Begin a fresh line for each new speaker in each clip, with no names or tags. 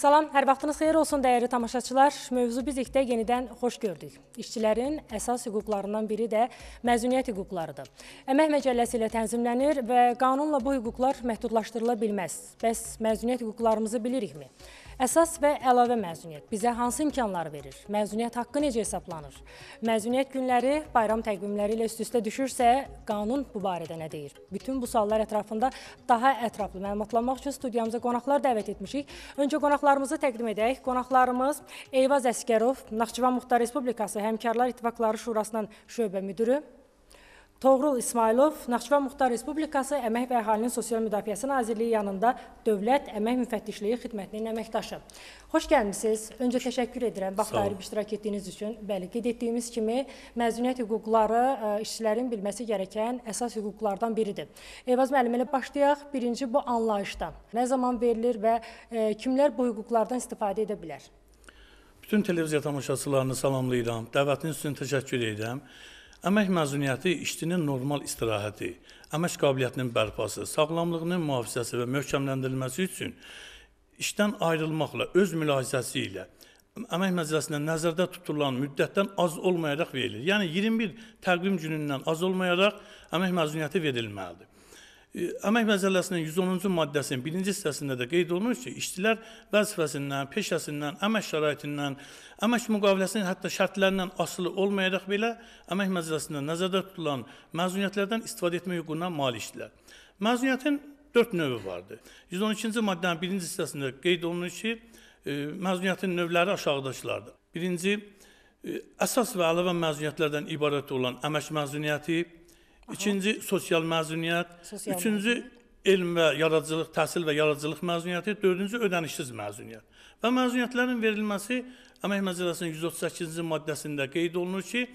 Salam, hər vaxtınız xeyir olsun dəyərli tamaşaçılar. Mövzu bizlikdə yenidən xoş gördük. İşçilərin əsas hüquqlarından biri də məzuniyyət hüquqlarıdır. Əmək məcəlləsi ilə tənzimlənir və qanunla bu hüquqlar məhdudlaşdırıla bilməz. Bəs məzuniyyət hüquqlarımızı bilirikmi? Əsas və əlavə məzuniyyət bizə hansı imkanları verir? Məzuniyyət haqqı necə hesablanır? Məzuniyyət günləri bayram təqvimləri ilə üst-üstə düşürsə, qanun bu barədə nə deyir? Bütün bu suallar ətrafında daha ətraflı məlumatlanmaq üçün studiyamıza qonaqlar dəvət etmişik. Öncə qonaqlarımızı təqdim edək. Qonaqlarımız Eyvaz Əskərov, Naxçıvan Muxtar Respublikası Həmkarlar İttifaqları Şurasının şöbə müdürü, Toğrul İsmailov Naxçıvan Muxtar Respublikası Əmək və Əhalinin Sosial Müdafiəsi Nazirliyi yanında Dövlət Əmək Müfəttişliyi Xidmətinin əməkdaşı. Xoş gəlmisiniz. Öncə təşəkkür edirəm vaxt ayırıb iştirak etdiyiniz üçün. Bəli, qeyd etdiyimiz kimi məzuniyyət hüquqları e, işçilərin bilməsi gərəkən əsas hüquqlardan biridir. Eyvaz müəllim elə başlayaq. Birinci bu anlayışdan. Nə zaman verilir və e, kimlər bu hüquqlardan istifadə edə bilər?
Bütün televiziya tamaşaçılarını salamlayıram. Dəvətiniz üçün təşəkkür edirəm. Əmək məzuniyyəti işçinin normal istirahəti, əmək qabiliyyətinin bərpası, sağlamlığının mühafizəsi və möhkəmləndirilməsi üçün işdən ayrılmaqla, öz mülahizəsi ilə əmək məclisində nəzərdə tutulan müddətdən az olmayaraq verilir. Yəni 21 təqvim günündən az olmayaraq əmək məzuniyyəti verilməlidir. Əmək Məcəlləsinin 110-cu maddəsinin 1-ci hissəsində də qeyd olunur ki, işçilər vəzifəsindən, peşəsindən, əmək şəraitindən, əmək müqaviləsinin hətta şərtlərindən asılı olmayaraq belə Əmək Məcəlləsində nəzərdə tutulan məzuniyyətlərdən istifadə etmə hüququna malikdirlər. Məzuniyyətin 4 növü vardır. 112-ci maddənin 1-ci hissəsində qeyd olunur ki, məzuniyyətin növləri aşağıdakılardır. Birinci, əsas və əlavə məzuniyyətlərdən ibarət olan əmək məzuniyyəti, ikinci sosial məzuniyyət, sosial üçüncü məzuniyyət. elm və yaradıcılıq, təhsil və yaradıcılıq məzuniyyəti, dördüncü ödənişsiz məzuniyyət. Və məzuniyyətlərin verilməsi Əmək Məcəlləsinin 138-ci maddəsində qeyd olunur ki,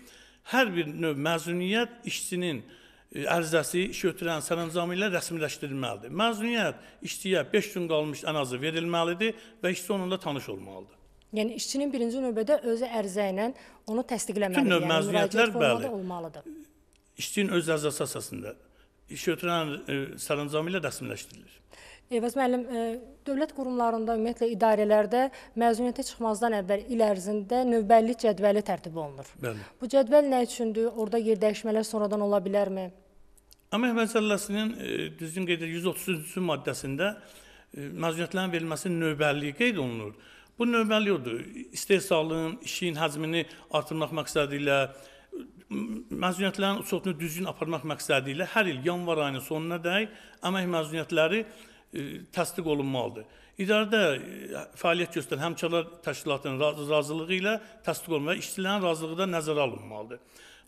hər bir növ məzuniyyət işçinin e, ərizəsi iş ötürən sərəncamı ilə rəsmiləşdirilməlidir. Məzuniyyət işçiyə 5 gün qalmış ən azı verilməlidir və işçi onunla tanış olmalıdır.
Yəni işçinin birinci növbədə özü ərizə ilə onu təsdiqləməlidir. Bütün növ yəni, məzuniyyətlər bəli. olmalıdır
işçinin öz əzası əsasında iş götürən e, sərəncamı ilə rəsmiləşdirilir.
Eyvaz müəllim, e, dövlət qurumlarında, ümumiyyətlə idarələrdə məzuniyyətə çıxmazdan əvvəl il ərzində növbəllik cədvəli tərtib olunur. Bəli. Bu cədvəl nə üçündür? Orada yer dəyişmələr sonradan ola bilərmi?
Əmək məsələsinin e, düzgün qeyd 133-cü maddəsində məzuniyyətlərin verilməsi növbəlliyi qeyd olunur. Bu növbəllik odur. İstehsalın, işin həcmini artırmaq məqsədi ilə, məzuniyyətlərin uçotunu düzgün aparmaq məqsədi ilə hər il yanvar ayının sonuna dək əmək məzuniyyətləri e, təsdiq olunmalıdır. İdarədə e, fəaliyyət göstərən həmkarlar təşkilatının razılığı ilə təsdiq olunmalı və işçilərin razılığı da nəzərə alınmalıdır.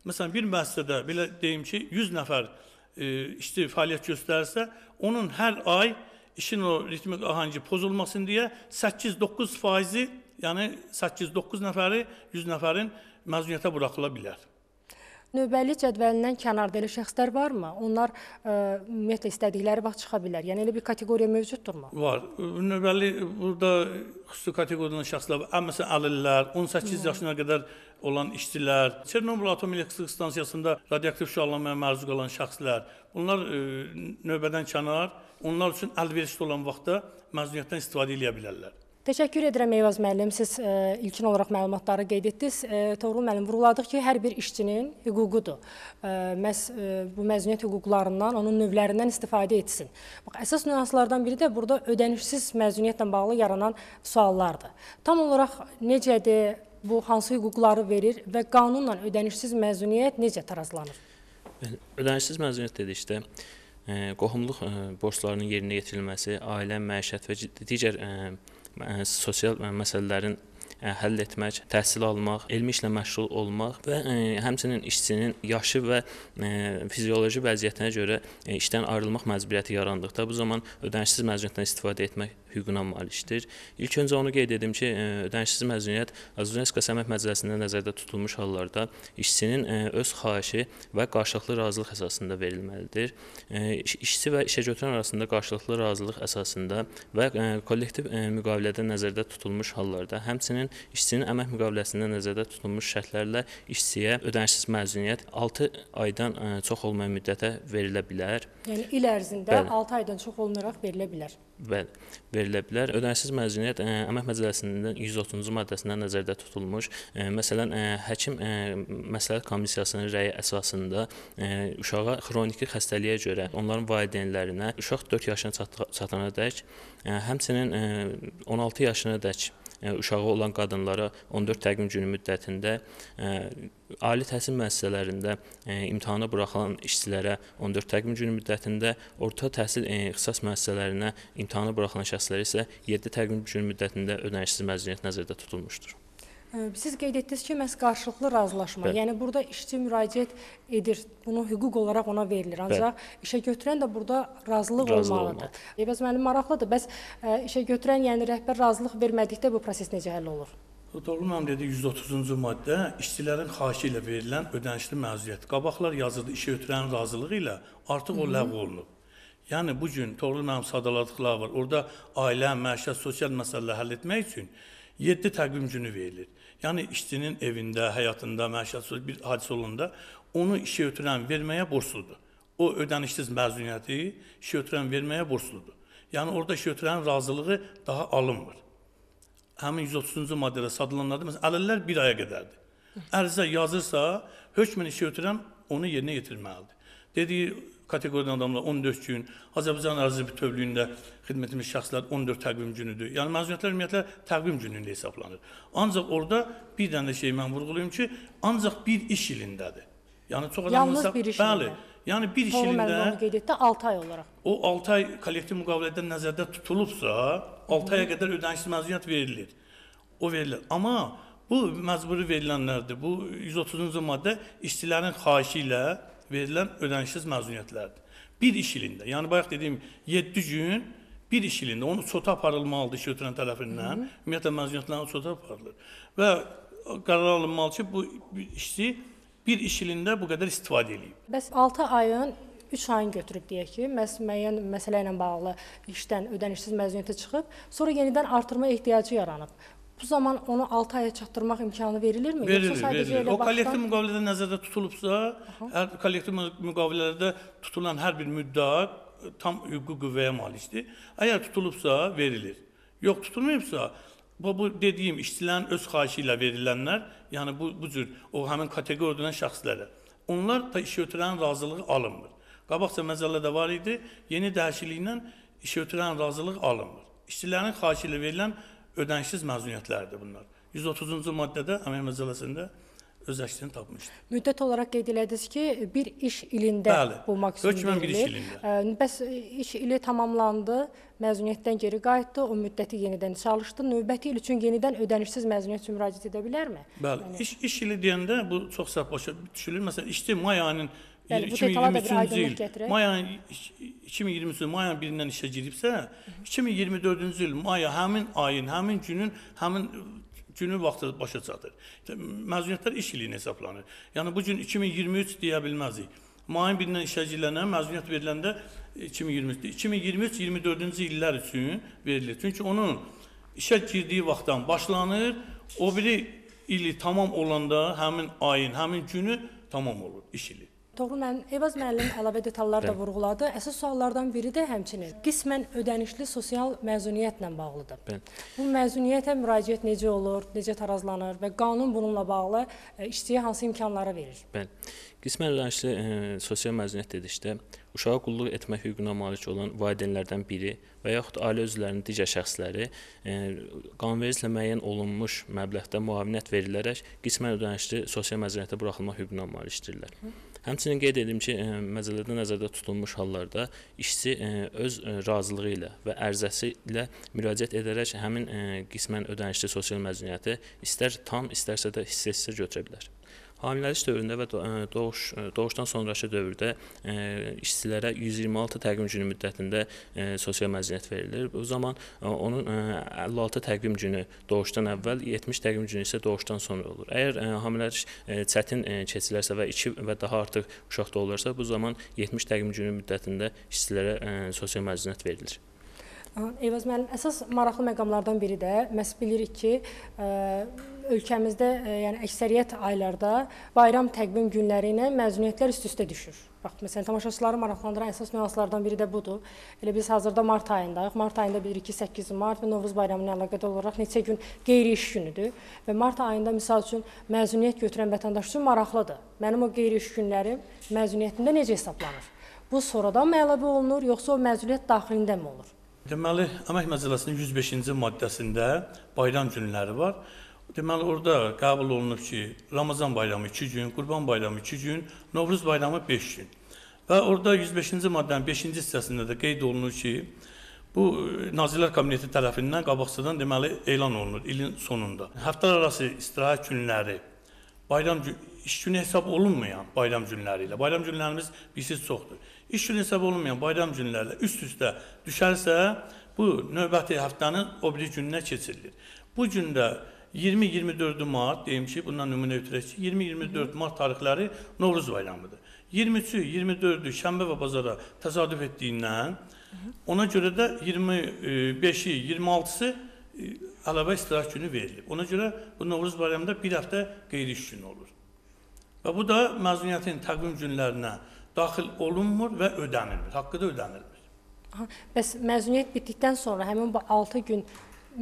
Məsələn, bir müəssisədə belə deyim ki, 100 nəfər e, işçi fəaliyyət göstərsə, onun hər ay işin o ritmik ahangi pozulmasın deyə 8-9 faizi, yəni 8-9 nəfəri 100 nəfərin məzuniyyətə buraxıla bilər
növbəli cədvəlindən kənarda elə şəxslər varmı? Onlar ə, e, ümumiyyətlə istədikləri vaxt çıxa bilər. Yəni elə bir kateqoriya mövcuddurmu?
Var. Növbəli burada xüsusi kateqoriyadan şəxslər var. Məsələn, əlillər, 18 Hı. yaşına qədər olan işçilər, Çernobıl Atom Elektrik Stansiyasında radioaktiv şüalanmaya məruz qalan şəxslər, bunlar ə, e, növbədən kənar, onlar üçün əlverişli olan vaxtda məzuniyyətdən istifadə edə bilərlər.
Təşəkkür edirəm Eyvaz müəllim. Siz ə, e, ilkin olaraq məlumatları qeyd etdiniz. E, Toğrul müəllim, vurğuladıq ki, hər bir işçinin hüququdur. Ə, e, məhz ə, bu məzuniyyət hüquqlarından, onun növlərindən istifadə etsin. Bax, əsas nüanslardan biri də burada ödənişsiz məzuniyyətlə bağlı yaranan suallardır. Tam olaraq necədir, bu hansı hüquqları verir və qanunla ödənişsiz məzuniyyət necə tarazlanır?
Ödənişsiz məzuniyyət dedikdə işte, qohumluq borclarının yerinə yetirilməsi, ailə, məişət və digər məzuniyyətlər E, sosial e, məsələlərin həll etmək, təhsil almaq, elmi işlə məşğul olmaq və həmçinin işçinin yaşı və fizioloji vəziyyətinə görə işdən ayrılmaq məcburiyyəti yarandıqda bu zaman ödənişsiz məcburiyyətdən istifadə etmək hüququna malikdir. İlk öncə onu qeyd edim ki, ödənişsiz məcburiyyət UNESCO Əmək Məcəlləsində nəzərdə tutulmuş hallarda işçinin öz xahişi və qarşılıqlı razılıq əsasında verilməlidir. İşçi və işəgötürən arasında qarşılıqlı razılıq əsasında və kollektiv müqavilədə nəzərdə tutulmuş hallarda, həmçinin müddətindən işçinin əmək müqaviləsində nəzərdə tutulmuş şərtlərlə işçiyə ödənişsiz məzuniyyət 6 aydan e, çox olmayan müddətə verilə bilər. Yəni il ərzində Bəli.
6 aydan çox olunaraq verilə bilər.
Bəli, verilə bilər. Ödənişsiz məzuniyyət ə, e, Əmək Məcəlləsinin 130-cu maddəsində nəzərdə tutulmuş. Ə, e, məsələn, ə, həkim məsləhət komissiyasının rəyi əsasında uşağa xroniki xəstəliyə görə onların valideynlərinə uşaq 4 yaşına çatana dək, həmçinin 16 yaşına dək E, uşağı olan qadınlara 14 təqvim günü müddətində e, ali təhsil müəssisələrində e, imtahana buraxılan işçilərə 14 təqvim günü müddətində, orta təhsil ixtisas müəssisələrinə imtahana buraxılan şəxslərə isə 7 təqvim günü müddətində ödənişsiz məzuniyyət nəzərdə tutulmuşdur.
Siz qeyd etdiniz ki, məhz qarşılıqlı razılaşma. Bəli. Yəni burada işçi müraciət edir. Bunu hüquq olaraq ona verilir. Ancaq Bəli. işə götürən də burada razılıq Razı olmalıdır. Olmalı. E, bəs müəllim maraqlıdır. Bəs ə, işə götürən, yəni rəhbər razılıq vermədikdə bu proses necə həll olur?
Doğru mənim dedi 130-cu maddə işçilərin xahişi ilə verilən ödənişli məzuniyyət. Qabaqlar yazıldı işə götürənin razılığı ilə artıq o ləğv olunub. Yəni bu gün Toğrul mənim sadaladıqları var. Orada ailə, məişət, sosial məsələləri həll etmək üçün 7 təqvim günü verilir. Yani işçinin evinde, hayatında, meşhasız bir hadise olduğunda onu işe götüren vermeye borçludur. O ödenişsiz mezuniyeti işe götüren vermeye borçludur. Yani orada işe götüren razılığı daha alınmır. Həmin 130-cu maddədə sadılanlarda məsələn əlillər 1 aya qədərdir. Ərizə yazırsa, hökmən işə götürən onu yerinə yetirməlidir. Dediyi kateqoridən adamlar 14 gün, Azərbaycan ərazisi bütövlüyündə xidmət etmiş şəxslər 14 təqvim günüdür. Yəni məzuniyyətlər ümumiyyətlə təqvim günündə hesablanır. Ancaq orada bir dənə şey mən vurğulayım ki, ancaq bir iş ilindədir. Yəni çox adamın Yalnız bir iş bəli, ilində. yəni bir iş Paul ilində Məlumov
qeyd etdi 6 ay olaraq.
O 6 ay kollektiv müqavilədə nəzərdə tutulubsa, 6 aya qədər ödənişsiz məzuniyyət verilir. O verilir. Amma bu məcburi verilənlərdir. Bu 130-cu maddə işçilərin xahişi ilə verilən ödənişsiz məzuniyyətlərdir. Bir iş ilində, yəni bayaq dediyim 7 gün bir iş ilində onu sota aparılmalıdır iş ötürən tərəfindən. Ümumiyyətlə məzuniyyətlərin sota aparılır. Və qərar alınmalı ki, bu işçi bir iş ilində bu qədər istifadə edib.
Bəs 6 ayın 3 ayını götürüb deyək ki, məhz müəyyən məsələ ilə bağlı işdən ödənişsiz məzuniyyətə çıxıb, sonra yenidən artırma ehtiyacı yaranıb bu zaman onu 6 aya çatdırmaq imkanı verilirmi? Verilir, Yoxsa sadəcə verilir. O kollektiv baxdan...
müqavilədə nəzərdə tutulubsa, Aha. hər kollektiv müqavilələrdə tutulan hər bir müddəa tam hüquqi qüvvəyə malikdir. Əgər tutulubsa, verilir. Yox tutulmayıbsa, bu, bu dediyim işçilərin öz xahişi ilə verilənlər, yəni bu, bu cür o həmin kateqoriyada olan şəxslərə, onlar da işə ötürənin razılığı alınmır. Qabaqca məzəllədə var idi, yeni dəyişikliklə işə ötürənin razılığı alınmır. İşçilərin xahişi ilə verilən ödənişsiz məzuniyyətlərdir bunlar. 130-cu maddədə əmək məcəlləsində öz əksini tapmışdır.
Müddət olaraq qeyd elədiniz ki, bir iş ilində Bəli, bu maksimum hökmən bir iş ilində. Bəs e, iş ili tamamlandı, məzuniyyətdən geri qayıtdı, o müddəti yenidən çalışdı. Növbəti il üçün yenidən ödənişsiz məzuniyyət üçün müraciət edə bilərmi?
Bəli, yəni... iş, iş ili deyəndə bu çox səhv başa düşülür. Məsələn, işçi may ayının Bəli, bu detallar da bir aydınlıq gətirək. May ayının 2023-cü may ayının 1-dən işə giribsə, 2024-cü il may həmin ayın, həmin günün, həmin günü vaxtı başa çatır. Məzuniyyətlər iş iliyinə hesablanır. Yəni bu gün 2023 deyə bilməzik. Mayın 1-dən işə girilənə məzuniyyət veriləndə 2023-də 2023-24-cü illər üçün verilir. Çünki onun işə girdiyi vaxtdan başlanır, o biri ili tamam olanda həmin ayın, həmin günü tamam olur iş ili.
Toğrul mən Eyvaz müəllim əlavə detallar da vurğuladı. Əsas suallardan biri də həmçinin qismən ödənişli sosial məzuniyyətlə bağlıdır. Bəli. Bu məzuniyyətə müraciət necə olur, necə tarazlanır və qanun bununla bağlı e, işçiyə hansı imkanları verir?
Bəli. Qismən ödənişli ə, e, sosial məzuniyyət dedikdə işte, uşağa qulluq etmək hüququna malik olan valideynlərdən biri və yaxud ailə üzvlərinin digər şəxsləri e, qanunvericiliklə müəyyən olunmuş məbləğdə müavinət verilərək qismən ödənişli sosial məzuniyyətə buraxılma hüququna malikdirlər. Həmçinin qeyd edim ki, e, məcəllədə nəzərdə tutulmuş hallarda işçi e, öz razılığı ilə və ərzəsi ilə müraciət edərək həmin qismən ödənişli sosial məzuniyyəti istər tam, istərsə də hissə-hissə götürə bilər. Hamiləlik dövründə və e, doğuş e, doğuşdan sonrakı dövrdə e, işçilərə 126 təqvim günü müddətində sosial məzuniyyət verilir. Bu zaman onun 56 təqvim günü doğuşdan əvvəl, 70 təqvim günü isə doğuşdan sonra olur. Əgər hamiləlik çətin keçilərsə və 2 və daha artıq uşaqda olursa, bu zaman 70 təqvim günü müddətində işçilərə sosial məzuniyyət verilir.
Eyvaz müəllim, əsas maraqlı məqamlardan biri də məhz bilirik ki, e, ölkəmizdə e, yəni əksəriyyət aylarda bayram təqvim günləri ilə məzuniyyətlər üst-üstə düşür. Bax, məsələn, tamaşaçıları maraqlandıran əsas nüanslardan biri də budur. Elə biz hazırda mart ayındayıq. Mart ayında bilirik ki, 8 mart və Novruz bayramı ilə əlaqədar olaraq neçə gün qeyri-iş günüdür və mart ayında məsəl üçün məzuniyyət götürən vətəndaş üçün maraqlıdır. Mənim o qeyri-iş günlərim məzuniyyətimdə necə hesablanır? Bu sonradan mə əlavə olunur, yoxsa o məzuniyyət daxilində mi olur?
Deməli, Əmək Məcəlləsinin 105-ci maddəsində bayram günləri var. Deməli, orada qəbul olunub ki, Ramazan bayramı 2 gün, Qurban bayramı 2 gün, Novruz bayramı 5 gün. Və orada 105-ci maddənin 5-ci hissəsində də qeyd olunur ki, bu e, Nazirlər Kabineti tərəfindən qabaqcadan deməli elan olunur ilin sonunda. Həftə arası istirahət günləri, bayram iş günü hesab olunmayan bayram günləri ilə. Bayram günlərimiz bilirsiniz çoxdur iş günü hesab olunmayan bayram günlərlə üst-üstə düşərsə, bu növbəti həftənin o biri gününə keçirilir. Bu gündə 20-24 mart deyim ki, bundan nümunə ötürək ki, 20-24 mart tarixləri Novruz bayramıdır. 23-ü, 24-ü şənbə və bazara təsadüf etdiyindən ona görə də 25-i, 26-sı əlavə istirah günü verilib. Ona görə bu Novruz bayramında bir həftə qeyri-iş günü olur. Və bu da məzuniyyətin təqvim günlərinə daxil olunmur və ödənilmir. Haqqı da ödənilmir. Aha,
bəs məzuniyyət bitdikdən sonra həmin bu 6 gün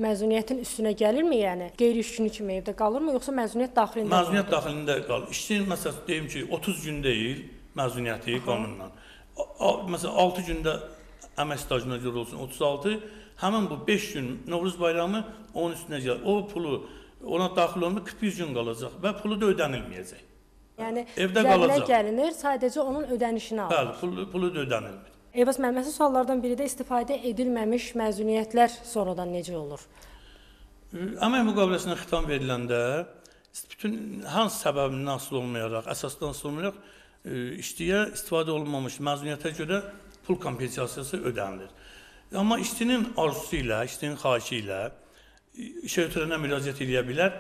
məzuniyyətin üstünə gəlirmi, yəni qeyri-iş günü kimi evdə qalırmı, yoxsa məzuniyyət daxilində? Məzuniyyət
qalır? daxilində qalır. İşçinin məsələn deyim ki, 30 gün deyil məzuniyyəti Aha. qanunla. Məsələn 6 gündə əmək stajına görə olsun 36, həmin bu 5 gün Novruz bayramı onun üstünə gəlir. O pulu ona daxil olmaq 41 gün qalacaq və pulu da ödənilməyəcək.
Hə. Yəni evdə qalacaq. gəlinir, sadəcə onun ödənişini alır. Bəli,
pulu, pulu ödənilir.
Eyvaz müəllim, əsas suallardan biri də istifadə edilməmiş məzuniyyətlər sonradan necə olur?
Əmək müqaviləsinə xitam veriləndə bütün hansı səbəbindən asılı olmayaraq, əsasdan asılı olmayaraq işçiyə istifadə olunmamış məzuniyyətə görə pul kompensasiyası ödənilir. Amma işçinin arzusu ilə, işçinin xahişi ilə işə ötürənə müraciət edə bilər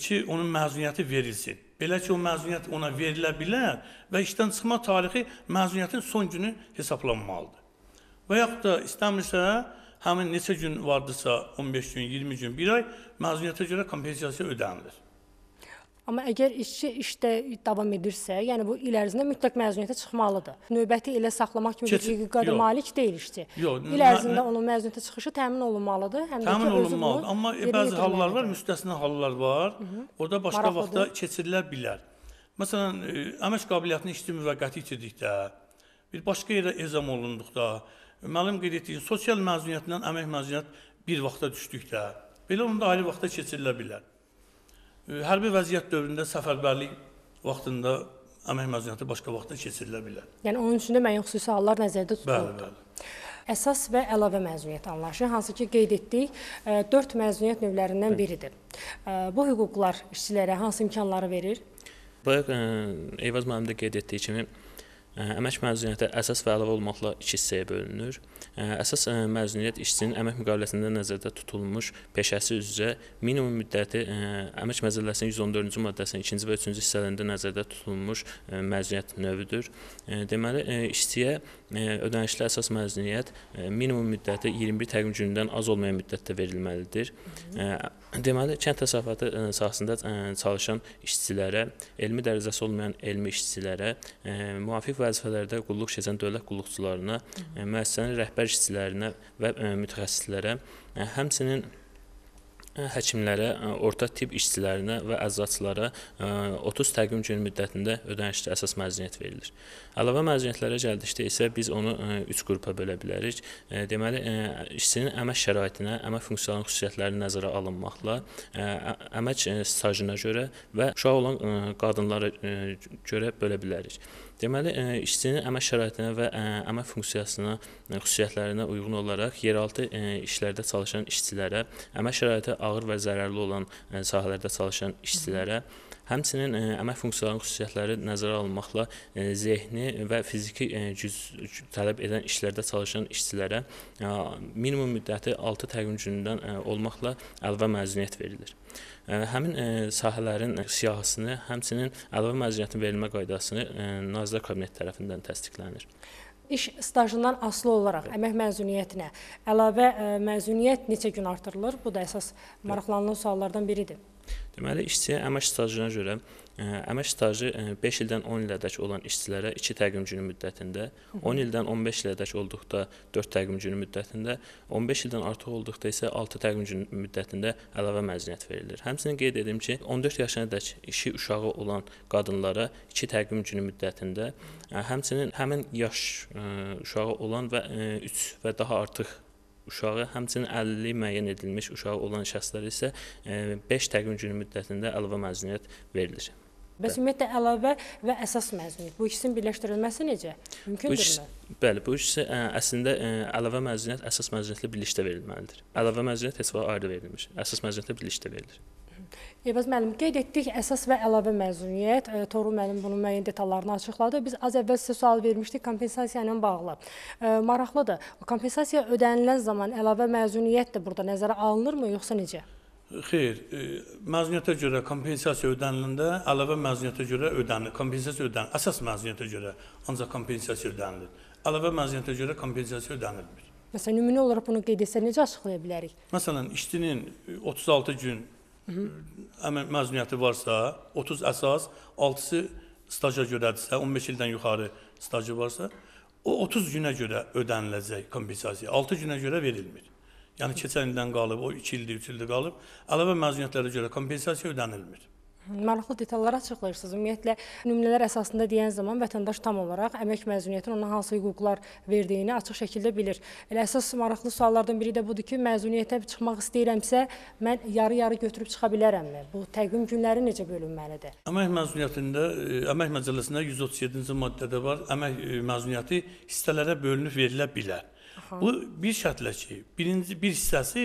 ki, onun məzuniyyəti verilsin. Belə ki, o məzuniyyət ona verilə bilər və işdən çıxma tarixi məzuniyyətin son günü hesablanmalıdır. Və yaxud da istəmirsə, həmin neçə gün vardısa, 15 gün, 20 gün, 1 ay məzuniyyətə görə kompensasiya ödənilir.
Amma əgər işçi işdə davam edirsə, yəni bu il ərzində mütləq məzuniyyətə çıxmalıdır. Növbəti ilə saxlamaq kimi Keçid, bir qada malik deyil işçi.
Yox, il ərzində
onun məzuniyyətə çıxışı təmin olunmalıdır, həm təmin də ki, olunmalıdır. Amma e, bəzi hallar
var, müstəsna hallar var. Hı -hı. Orada başqa Maraqlıdır. vaxtda keçirilə bilər. Məsələn, e, əmək qabiliyyətini işçi müvəqqəti itirdikdə, bir başqa yerə ezam olunduqda, müəllim qeyd etdiyi sosial məzuniyyətlə əmək məzuniyyət bir vaxta düşdükdə, belə onda ayrı vaxta keçirilə bilər. Hərbi vəziyyət dövründə səfərbərlik vaxtında əmək məzuniyyəti başqa vaxtda keçirilə bilər.
Yəni onun üçün də müəyyən xüsusi hallar nəzərdə tutulur. Bəli, bəli. Əsas və əlavə məzuniyyət anlayışı, hansı ki, qeyd etdik, 4 e, məzuniyyət növlərindən biridir. E, bu hüquqlar işçilərə hansı imkanları verir?
Bayaq e, Eyvaz müəllim də qeyd etdiyi kimi, Əmək məzuniyyəti əsas və əlavə olmaqla iki hissəyə bölünür. Əsas məzuniyyət işçinin əmək müqaviləsində nəzərdə tutulmuş peşəsi üzrə minimum müddəti əmək məcəlləsinin 114-cü maddəsinin 2-ci və 3-cü hissələrində nəzərdə tutulmuş məzuniyyət növüdür. Deməli, işçiyə ödənişli əsas məzuniyyət minimum müddəti 21 təqvim günündən az olmayan müddətdə verilməlidir. Hı -hı. Deməli, kənd təsərrüfatı e, sahəsində e, çalışan işçilərə, elmi dərəcəsi olmayan elmi işçilərə, e, müvafiq vəzifələrdə qulluq keçən dövlət qulluqçularına, müəssisənin rəhbər işçilərinə və mütəxəssislərə, həmçinin həkimlərə, orta tibb işçilərinə və əzazçılara 30 təqvim günü müddətində ödənişli əsas məzuniyyət verilir. Əlavə məzuniyyətlərə gəldikdə isə biz onu 3 qrupa bölə bilərik. Deməli, işçinin əmək şəraitinə, əmək funksional xüsusiyyətləri nəzərə alınmaqla, əmək stajına görə və uşaq olan qadınlara görə bölə bilərik. Deməli, e, işçinin əmək şəraitinə və e, əmək funksiyasına, e, xüsusiyyətlərinə uyğun olaraq yeraltı işlərdə çalışan işçilərə, əmək şəraiti ağır və zərərli olan sahələrdə çalışan işçilərə Həmçinin e, əmək funksionalının xüsusiyyətləri nəzərə alınmaqla e, zehni və fiziki güc e, tələb edən işlərdə çalışan işçilərə minimum müddəti 6 təqvim günündən olmaqla əlva məzuniyyət verilir. Həmin sahələrin siyahısını, həmçinin əlva məzuniyyətin verilmə qaydasını Nazirlər Kabineti tərəfindən təsdiqlənir
iş stajından asılı olaraq əmək məzuniyyətinə əlavə məzuniyyət neçə gün artırılır? Bu da əsas maraqlanılan suallardan biridir.
Deməli, işçiyə əmək stajına görə e, əmək stajı 5 e, ildən 10 ilədək olan işçilərə 2 təqvim günü müddətində, 10 ildən 15 ilədək olduqda 4 təqvim günü müddətində, 15 ildən artıq olduqda isə 6 təqvim günü müddətində əlavə məzuniyyət verilir. Həmçinin qeyd edim ki, 14 yaşınadək işi uşağı olan qadınlara 2 təqvim günü müddətində, e, həmçinin həmin yaş uşağı olan və 3 və daha artıq uşağı, həmçinin 50 müəyyən edilmiş uşağı olan şəxslərə isə 5 e, təqvim günü müddətində əlavə məzuniyyət verilir. Bəs
ümumiyyətlə əlavə və əsas məzuniyyət bu ikisinin birləşdirilməsi necə? Mümkündürmü?
Bəli, bu ikisi ə, e, əslində ə, e, əlavə məzuniyyət əsas məzuniyyətlə birlikdə verilməlidir. Əlavə məzuniyyət heç vaxt ayrı verilmir. Əsas məzuniyyətlə birlikdə verilir.
Eyvaz müəllim, qeyd etdik əsas və əlavə məzuniyyət. E, Toru müəllim bunun müəyyən detallarını açıqladı. Biz az əvvəl sizə sual vermişdik kompensasiya ilə bağlı. E, maraqlıdır. Kompensasiya ödənilən zaman əlavə məzuniyyət də burada nəzərə alınırmı, yoxsa necə?
Xeyr, e, məzuniyyətə görə kompensasiya ödəniləndə əlavə məzuniyyətə görə ödənilir. Kompensasiya ödənilir. Əsas məzuniyyətə görə ancaq kompensasiya ödənilir. Əlavə məzuniyyətə görə kompensasiya ödənilmir.
Məsələn, nümunə olaraq bunu qeyd etsə necə açıqlaya bilərik?
Məsələn, işçinin e, 36 gün əmək məzuniyyəti varsa, 30 əsas, 6-sı staja görədirsə, 15 ildən yuxarı stajı varsa, o 30 günə görə ödəniləcək kompensasiya. 6 günə görə verilmir. Yəni keçən ildən qalıb, o 2 ildir, 3 ildir qalıb, əlavə məzuniyyətlərə görə kompensasiya ödənilmir
maraqlı detallara açıqlayırsınız. Ümumiyyətlə nümunələr əsasında deyən zaman vətəndaş tam olaraq əmək məzuniyyətinin ona hansı hüquqlar verdiyini açıq şəkildə bilir. Elə əsas maraqlı suallardan biri də budur ki, məzuniyyətə çıxmaq istəyirəmsə, mən yarı-yarı götürüb çıxa bilərəmmi? Bu təqvim günləri necə bölünməlidir?
Əmək məzuniyyətində e, əmək məcəlləsində 137-ci maddədə var. Əmək e, məzuniyyəti hissələrə bölünüb verilə bilər. Aha. Bu bir şərtlə ki, birinci bir hissəsi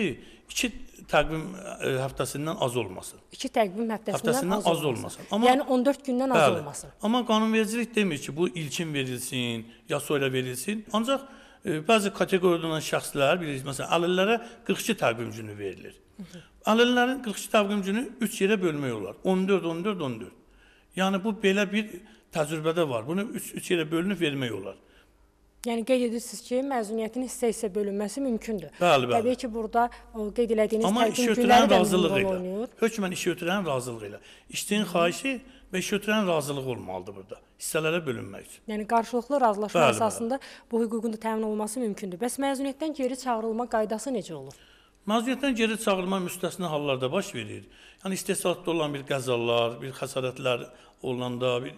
2 təqvim e, həftəsindən az olmasın.
2 təqvim həftəsindən, həftəsindən az, az olmasın. olmasın. Amma, yəni 14 gündən az bəli, olmasın.
Amma qanunvericilik demir ki, bu ilkin verilsin, yaso ilə verilsin. Ancaq e, bəzi kateqoriyada olan şəxslər, bilirsiniz, məsələn, əlillərə 42 təqvim günü verilir. Əlillərin 42 təqvim günü 3 yerə bölmək olar. 14, 14, 14. Yəni bu belə bir təcrübədə var. Bunu 3 3 yerə bölünüb vermək olar.
Yəni qeyd edirsiniz ki, məzuniyyətin hissə-hissə bölünməsi mümkündür. Bəli, bəli. Təbii ki, burada o qeyd elədiyiniz Amma iş ötürən razılığı
ilə. Hökmən iş ötürən razılığı ilə. İşçinin xahişi və iş ötürən razılığı olmalıdır burada. Hissələrə bölünmək üçün.
Yəni qarşılıqlı razılaşma bəli, əsasında bəli. bu hüququn da təmin olması mümkündür. Bəs məzuniyyətdən geri çağırılma qaydası necə olur?
Məzuniyyətdən geri çağırılma müstəsna hallarda baş verir. Yəni istehsalatda olan bir qəzalar, bir xəsarətlər olanda, bir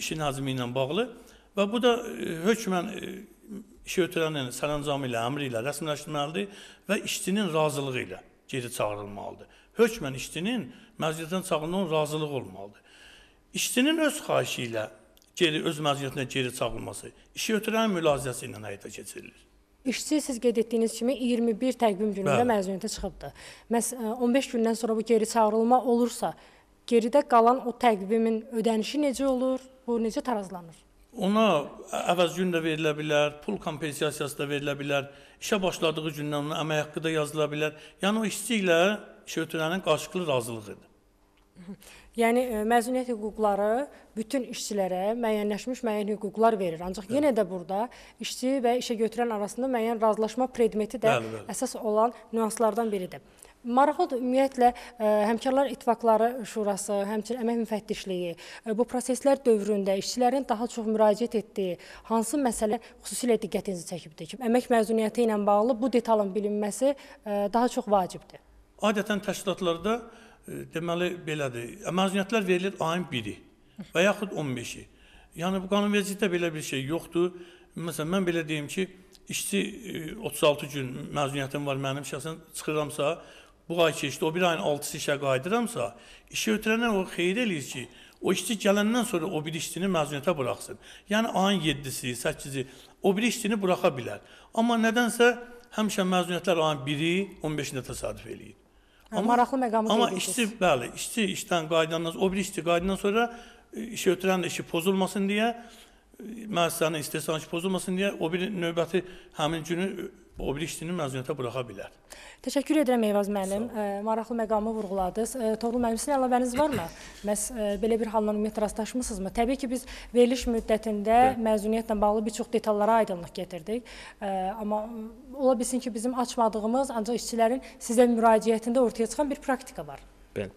işin həcmi ilə bağlı Və bu da e, hökmən e, işi ötürənin yəni sərəncamı ilə, əmri ilə rəsmiləşdirməlidir və işçinin razılığı ilə geri çağırılmalıdır. Hökmən işçinin məziyyətdən çağırılmanın razılığı olmalıdır. İşçinin öz xahişi ilə geri, öz məziyyətinə geri çağırılması işi ötürənin mülazizəsi ilə həyata keçirilir.
İşçi siz qeyd etdiyiniz kimi 21 təqvim günündə məzuniyyətə çıxıbdı. Məs 15 e, gündən sonra bu geri çağırılma olursa, geridə qalan o təqvimin ödənişi necə olur? Bu necə tarazlanır?
Ona əvəz gün də verilə bilər, pul kompensasiyası da verilə bilər. İşə başladığı gündən ona əmək haqqı da yazıla bilər. Yəni o işçi ilə işə ötürənin qarşılıqlı razılığıdır.
Yəni e, məzuniyyət hüquqları bütün işçilərə müəyyənləşmiş müəyyən hüquqlar verir. Ancaq bəli. yenə də burada işçi və işə götürən arasında müəyyən razılaşma predmeti də bəli, bəli. əsas olan nüanslardan biridir. Maraqlıdır ümumiyyətlə e, Həmkarlar İttifaqları Şurası, həmçinin əmək müfəttişliyi e, bu proseslər dövründə işçilərin daha çox müraciət etdiyi hansı məsələ xüsusilə diqqətinizi çəkibdir ki, əmək məzuniyyəti ilə bağlı bu detalın bilinməsi e, daha çox vacibdir?
Adətən təşkilatlarda deməli belədir. Məzuniyyətlər verilir ayın 1-i və yaxud 15-i. Yəni bu qanunvericilikdə belə bir şey yoxdur. Məsələn mən belə deyim ki, işçi 36 gün məzuniyyətim var mənim şəxsən çıxıramsa, bu ay keçdi, o bir ayın altısı işə qayıdıramsa, işə ötürəndən o xeyir eləyir ki, o işçi gələndən sonra o bir işçini məzuniyyətə buraxsın. Yəni ayın 7-si, 8-i o bir işçini buraxa bilər. Amma nədənsə həmişə məzuniyyətlər ayın 1-i, 15-də təsadüf eləyir.
Hə, amma maraqlı məqamı Amma işçi,
bəli, işçi işdən qayıdandan o bir işçi qayıdandan sonra e, işə ötürənin işi pozulmasın deyə e, müəssisənin istehsalçı pozulmasın deyə o bir növbəti həmin günü o bir işçini məzuniyyətə buraxa bilər.
Təşəkkür edirəm Eyvaz müəllim. E, maraqlı məqamı vurğuladınız. E, Toğrul müəllim, sizin əlavəniz varmı? Məs e, belə bir halla ümumiyyətlə rastlaşmısınızmı? Təbii ki, biz veriliş müddətində Bəli. məzuniyyətlə bağlı bir çox detallara aydınlıq gətirdik. Amma ola bilsin ki, bizim açmadığımız, ancaq işçilərin sizə müraciətində ortaya çıxan bir praktika var.
Bəli.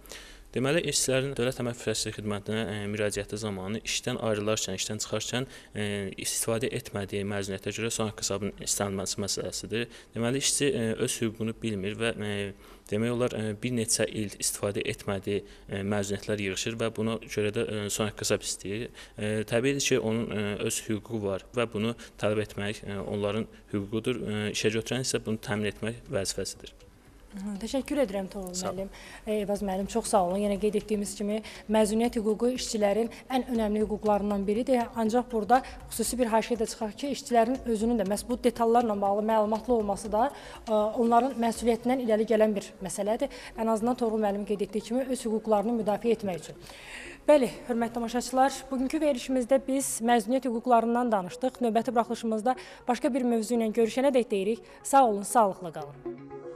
Deməli, işçilərin Dövlət Əmək Müfəssisliyi Xidmətinə e, müraciəti zamanı işdən ayrılarkən, işdən çıxarkən e, istifadə etmədiyi məzuniyyətə görə son haqq hesabının istənilməsi məsələsidir. Deməli, işçi e, öz hüququnu bilmir və demək olar bir neçə il istifadə etmədiyi məzuniyyətlər yığışır və buna görə də son haqq hesab istəyir. Təbiidir ki, onun öz hüququ var və bunu tələb etmək onların hüququdur. İşə götürən isə bunu təmin etmək vəzifəsidir.
Təşəkkür edirəm Toğrul müəllim. Eyvaz müəllim, çox sağ olun. Yenə qeyd etdiyimiz kimi, məzuniyyət hüququ işçilərin ən önəmli hüquqlarından biridir. Ancaq burada xüsusi bir haşiyə də çıxar ki, işçilərin özünün də məhz bu detallarla bağlı məlumatlı olması da e, onların məsuliyyətindən irəli gələn bir məsələdir. Ən azından Toğrul müəllim qeyd etdiyi kimi öz hüquqlarını müdafiə etmək üçün. Bəli, hörmətli tamaşaçılar, bugünkü verilişimizdə biz məzuniyyət hüquqlarından danışdıq. Növbəti buraxılışımızda başqa bir mövzu ilə görüşənədək deyirik. Sağ olun, sağlıqla qalın.